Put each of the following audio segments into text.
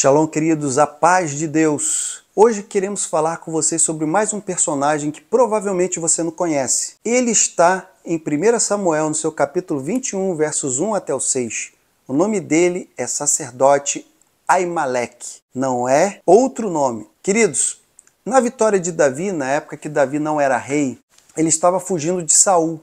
Shalom, queridos, a paz de Deus. Hoje queremos falar com vocês sobre mais um personagem que provavelmente você não conhece. Ele está em 1 Samuel, no seu capítulo 21, versos 1 até o 6. O nome dele é sacerdote Aimaleque, não é outro nome. Queridos, na vitória de Davi, na época que Davi não era rei, ele estava fugindo de Saul.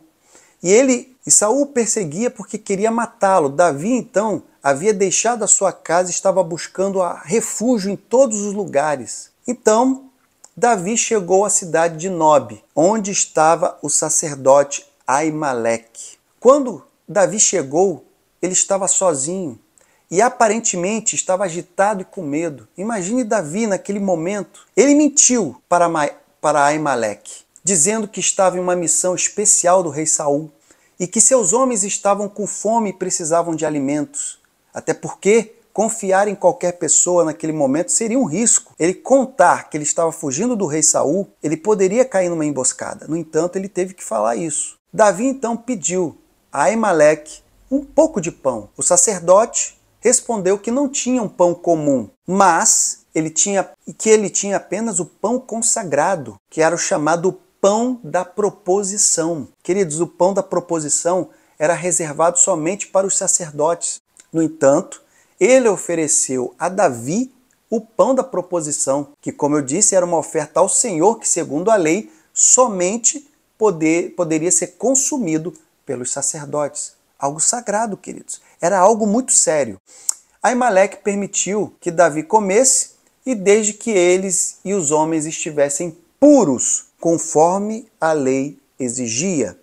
E ele e Saul perseguia porque queria matá-lo. Davi, então, havia deixado a sua casa e estava buscando refúgio em todos os lugares. Então, Davi chegou à cidade de Nob, onde estava o sacerdote Aimeleque. Quando Davi chegou, ele estava sozinho e aparentemente estava agitado e com medo. Imagine Davi naquele momento. Ele mentiu para, Ma para Aimeleque, dizendo que estava em uma missão especial do rei Saul e que seus homens estavam com fome e precisavam de alimentos. Até porque confiar em qualquer pessoa naquele momento seria um risco. Ele contar que ele estava fugindo do rei Saul, ele poderia cair numa emboscada. No entanto, ele teve que falar isso. Davi então pediu a Aimeleque um pouco de pão. O sacerdote respondeu que não tinha um pão comum, mas ele tinha que ele tinha apenas o pão consagrado, que era o chamado pão da proposição. Queridos, o pão da proposição era reservado somente para os sacerdotes. No entanto, ele ofereceu a Davi o pão da proposição, que, como eu disse, era uma oferta ao Senhor que, segundo a lei, somente poder, poderia ser consumido pelos sacerdotes. Algo sagrado, queridos. Era algo muito sério. Aimalec permitiu que Davi comesse, e desde que eles e os homens estivessem puros, conforme a lei exigia.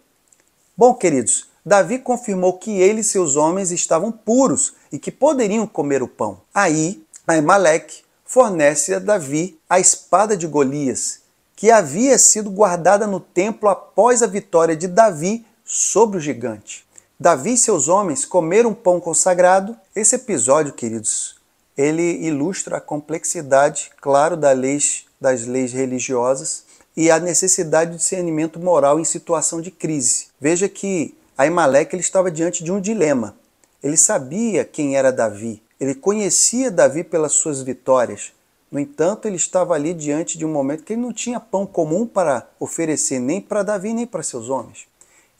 Bom, queridos, Davi confirmou que ele e seus homens estavam puros e que poderiam comer o pão. Aí, Aimaleque fornece a Davi a espada de Golias, que havia sido guardada no templo após a vitória de Davi sobre o gigante. Davi e seus homens comeram pão consagrado. Esse episódio, queridos, ele ilustra a complexidade, claro, das leis, das leis religiosas e a necessidade de discernimento moral em situação de crise. Veja que Aimeleque ele estava diante de um dilema. Ele sabia quem era Davi, ele conhecia Davi pelas suas vitórias. No entanto, ele estava ali diante de um momento que ele não tinha pão comum para oferecer nem para Davi nem para seus homens.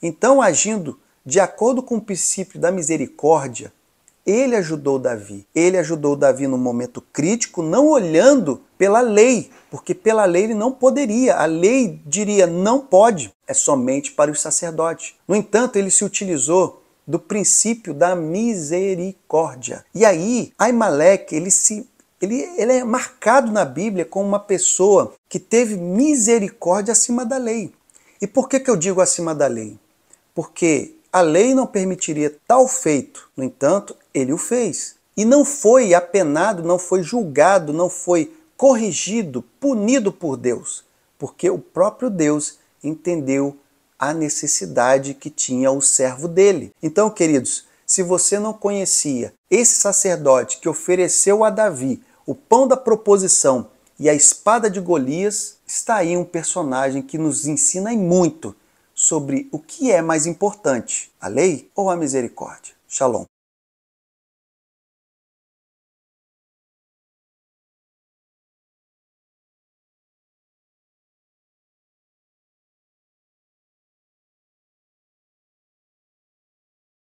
Então, agindo de acordo com o princípio da misericórdia, ele ajudou Davi. Ele ajudou Davi no momento crítico, não olhando pela lei, porque pela lei ele não poderia. A lei diria não pode, é somente para os sacerdotes. No entanto, ele se utilizou do princípio da misericórdia. E aí, Aimalek, ele se ele, ele é marcado na Bíblia como uma pessoa que teve misericórdia acima da lei. E por que, que eu digo acima da lei? Porque a lei não permitiria tal feito, no entanto, ele o fez. E não foi apenado, não foi julgado, não foi corrigido, punido por Deus, porque o próprio Deus entendeu a necessidade que tinha o servo dele. Então, queridos, se você não conhecia esse sacerdote que ofereceu a Davi o pão da proposição e a espada de Golias, está aí um personagem que nos ensina muito sobre o que é mais importante, a lei ou a misericórdia. Shalom.